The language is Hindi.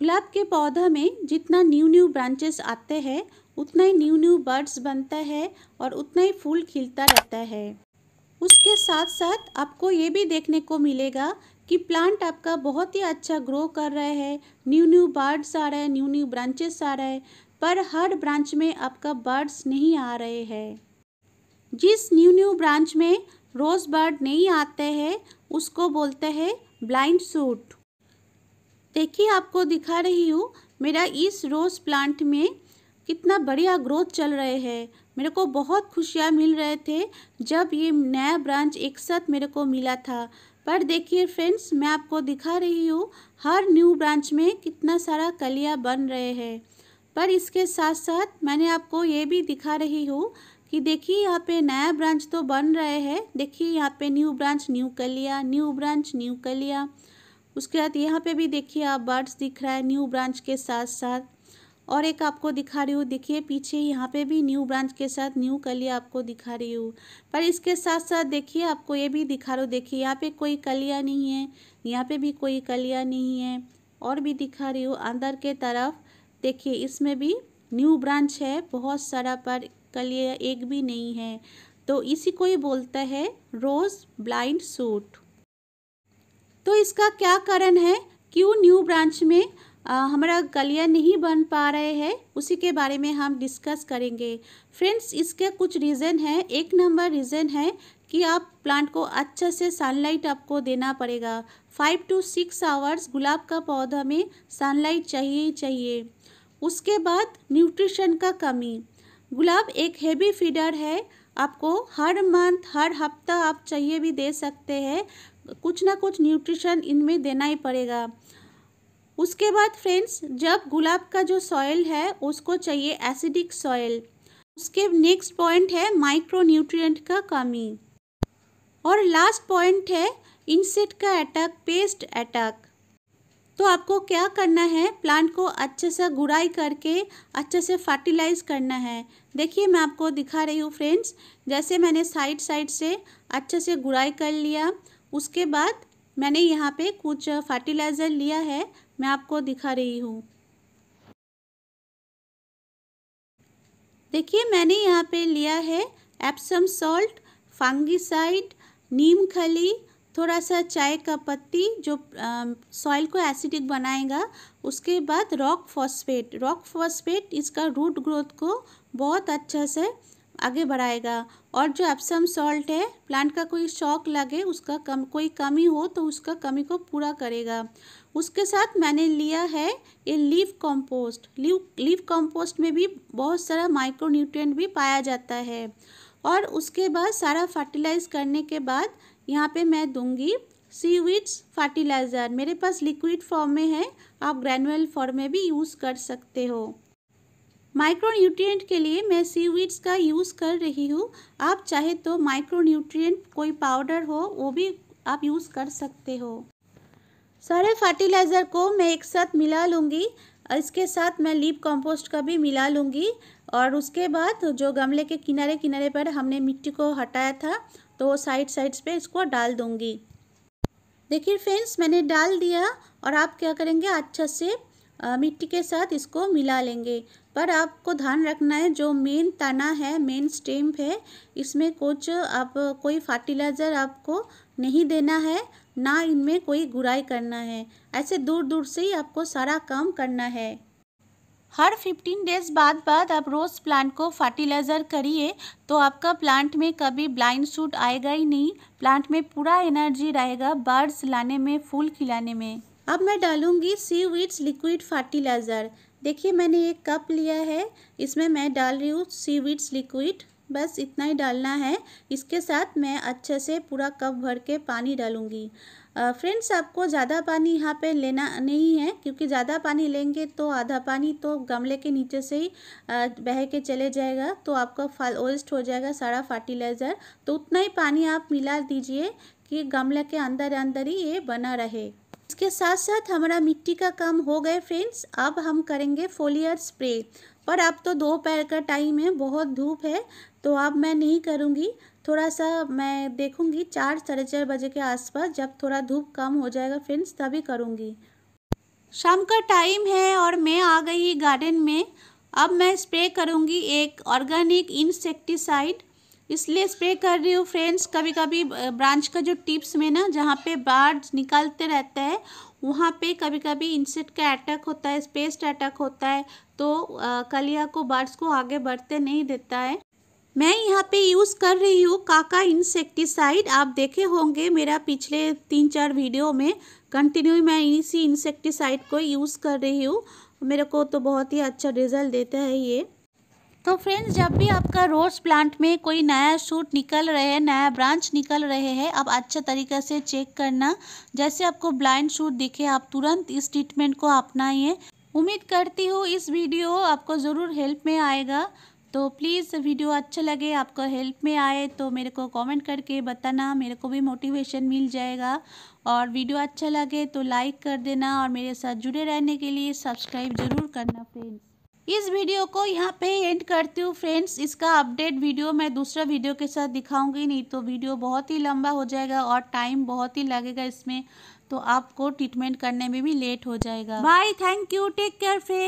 गुलाब के पौधा में जितना न्यू न्यू ब्रांचेस आते हैं उतना ही न्यू न्यू बर्ड्स बनता है और उतना ही फूल खिलता रहता है उसके साथ साथ आपको ये भी देखने को मिलेगा कि प्लांट आपका बहुत ही अच्छा ग्रो कर रहा है न्यू न्यू बर्ड्स आ रहे हैं न्यू न्यू ब्रांचेस आ रहा है पर हर ब्रांच में आपका बर्ड्स नहीं आ रहे हैं जिस न्यू न्यू ब्रांच में रोज़ बर्ड नहीं आते हैं उसको बोलते हैं ब्लाइंड सूट देखिए आपको दिखा रही हूँ मेरा इस रोज़ प्लांट में कितना बढ़िया ग्रोथ चल रहे हैं मेरे को बहुत खुशियाँ मिल रहे थे जब ये नया ब्रांच एक साथ मेरे को मिला था पर देखिए फ्रेंड्स मैं आपको दिखा रही हूँ हर न्यू ब्रांच में कितना सारा कलिया बन रहे हैं पर इसके साथ साथ मैंने आपको ये भी दिखा रही हूँ कि देखिए यहाँ पे नया ब्रांच तो बन रहे हैं देखिए यहाँ पे न्यू ब्रांच न्यू कलिया न्यू ब्रांच न्यू कलिया उसके बाद यहाँ पे भी देखिए आप बर्ड्स दिख रहा है न्यू ब्रांच के साथ साथ और एक आपको दिखा रही हूँ देखिए पीछे यहाँ पे भी न्यू ब्रांच के साथ न्यू कलिया आपको दिखा रही हूँ पर इसके साथ साथ देखिए आपको ये भी दिखा रहा हूँ देखिए यहाँ पे कोई कलिया नहीं है यहाँ पे भी कोई कलिया नहीं है और भी दिखा रही हूँ अंदर के तरफ देखिए इसमें भी न्यू ब्रांच है बहुत सारा पर कलिया एक भी नहीं है तो इसी को ही बोलता है रोज़ ब्लाइंड सूट तो इसका क्या कारण है क्यों न्यू ब्रांच में आ, हमारा गलिया नहीं बन पा रहे हैं उसी के बारे में हम डिस्कस करेंगे फ्रेंड्स इसके कुछ रीज़न है एक नंबर रीज़न है कि आप प्लांट को अच्छे से सनलाइट आपको देना पड़ेगा फाइव टू सिक्स आवर्स गुलाब का पौधा में सनलाइट चाहिए ही चाहिए उसके बाद न्यूट्रिशन का कमी गुलाब एक हैवी फीडर है आपको हर मंथ हर हफ्ता आप चाहिए भी दे सकते हैं कुछ ना कुछ न्यूट्रिशन इनमें देना ही पड़ेगा उसके बाद फ्रेंड्स जब गुलाब का जो सॉयल है उसको चाहिए एसिडिक सॉयल उसके नेक्स्ट पॉइंट है माइक्रो न्यूट्रिएंट का कमी और लास्ट पॉइंट है इंसेक्ट का अटैक पेस्ट अटैक तो आपको क्या करना है प्लांट को अच्छे से गुड़ाई करके अच्छे से फर्टिलाइज करना है देखिए मैं आपको दिखा रही हूँ फ्रेंड्स जैसे मैंने साइड साइड से अच्छे से गुड़ाई कर लिया उसके बाद मैंने यहाँ पे कुछ फर्टिलाइज़र लिया है मैं आपको दिखा रही हूँ देखिए मैंने यहाँ पे लिया है एप्सम सॉल्ट फंगिसाइड नीम खली थोड़ा सा चाय का पत्ती जो सॉइल को एसिडिक बनाएगा उसके बाद रॉक फॉस्फेट रॉक फॉस्फेट इसका रूट ग्रोथ को बहुत अच्छा से आगे बढ़ाएगा और जो एप्सम सॉल्ट है प्लांट का कोई शौक लगे उसका कम कोई कमी हो तो उसका कमी को पूरा करेगा उसके साथ मैंने लिया है ये leaf compost leaf leaf compost में भी बहुत सारा माइक्रो न्यूट्रिएंट भी पाया जाता है और उसके बाद सारा फर्टिलाइज करने के बाद यहाँ पे मैं दूंगी सीविड्स फर्टिलाइज़र मेरे पास लिक्विड फॉर्म में है आप ग्रैनुअल फॉर्म में भी यूज़ कर सकते हो माइक्रोन्यूट्रिएंट के लिए मैं सीवीड्स का यूज़ कर रही हूँ आप चाहे तो माइक्रोन्यूट्रिएंट कोई पाउडर हो वो भी आप यूज़ कर सकते हो सारे फर्टिलाइज़र को मैं एक साथ मिला लूँगी इसके साथ मैं लीप कंपोस्ट का भी मिला लूँगी और उसके बाद जो गमले के किनारे किनारे पर हमने मिट्टी को हटाया था तो साइड साइड्स पे इसको डाल दूँगी देखिए फ्रेंड्स मैंने डाल दिया और आप क्या करेंगे अच्छा से मिट्टी के साथ इसको मिला लेंगे पर आपको ध्यान रखना है जो मेन तना है मेन स्टेम्प है इसमें कुछ आप कोई फर्टिलाइज़र आपको नहीं देना है ना इनमें कोई गुराई करना है ऐसे दूर दूर से ही आपको सारा काम करना है हर 15 डेज बाद बाद आप रोज़ प्लांट को फर्टिलाइज़र करिए तो आपका प्लांट में कभी ब्लाइंड सूट आएगा ही नहीं प्लांट में पूरा एनर्जी रहेगा बर्ड्स लाने में फूल खिलाने में अब मैं डालूँगी सी वीड्स लिक्विड फर्टिलाइज़र देखिए मैंने एक कप लिया है इसमें मैं डाल रही हूँ सी वीड्स लिक्विड बस इतना ही डालना है इसके साथ मैं अच्छे से पूरा कप भर के पानी डालूँगी फ्रेंड्स आपको ज़्यादा पानी यहाँ पे लेना नहीं है क्योंकि ज़्यादा पानी लेंगे तो आधा पानी तो गमले के नीचे से ही बह के चले जाएगा तो आपका फल वेस्ट हो जाएगा सारा फर्टिलाइज़र तो उतना ही पानी आप मिला दीजिए कि गमले के अंदर अंदर ही ये बना रहे इसके साथ साथ हमारा मिट्टी का काम हो गए फ्रेंड्स अब हम करेंगे फोलियर स्प्रे पर अब तो दोपहर का टाइम है बहुत धूप है तो अब मैं नहीं करूँगी थोड़ा सा मैं देखूँगी चार साढ़े चार बजे के आसपास जब थोड़ा धूप कम हो जाएगा फ्रेंड्स तभी करूँगी शाम का टाइम है और मैं आ गई गार्डन में अब मैं स्प्रे करूँगी एक ऑर्गेनिक इंसेक्टिसाइड इसलिए स्प्रे कर रही हूँ फ्रेंड्स कभी कभी ब्रांच का जो टिप्स में ना जहाँ पे बाढ़ निकालते रहता है वहाँ पे कभी कभी इंसेक्ट का अटैक होता है स्पेस्ट अटैक होता है तो कलिया को बार्ड्स को आगे बढ़ते नहीं देता है मैं यहाँ पे यूज़ कर रही हूँ काका इंसेक्टिसाइड आप देखे होंगे मेरा पिछले तीन चार वीडियो में कंटिन्यू मैं इसी इंसेक्टिसाइड को यूज़ कर रही हूँ मेरे को तो बहुत ही अच्छा रिज़ल्ट देता है ये तो फ्रेंड्स जब भी आपका रोज़ प्लांट में कोई नया शूट निकल रहे हैं नया ब्रांच निकल रहे हैं आप अच्छा तरीक़े से चेक करना जैसे आपको ब्लाइंड शूट दिखे आप तुरंत इस ट्रीटमेंट को अपनाइए उम्मीद करती हूँ इस वीडियो आपको ज़रूर हेल्प में आएगा तो प्लीज़ वीडियो अच्छा लगे आपको हेल्प में आए तो मेरे को कमेंट करके बताना मेरे को भी मोटिवेशन मिल जाएगा और वीडियो अच्छा लगे तो लाइक कर देना और मेरे साथ जुड़े रहने के लिए सब्सक्राइब ज़रूर करना फ्रेंड्स इस वीडियो को यहाँ पे एंड करती हूँ फ्रेंड्स इसका अपडेट वीडियो मैं दूसरा वीडियो के साथ दिखाऊंगी नहीं तो वीडियो बहुत ही लंबा हो जाएगा और टाइम बहुत ही लगेगा इसमें तो आपको ट्रीटमेंट करने में भी लेट हो जाएगा bye thank you take care friend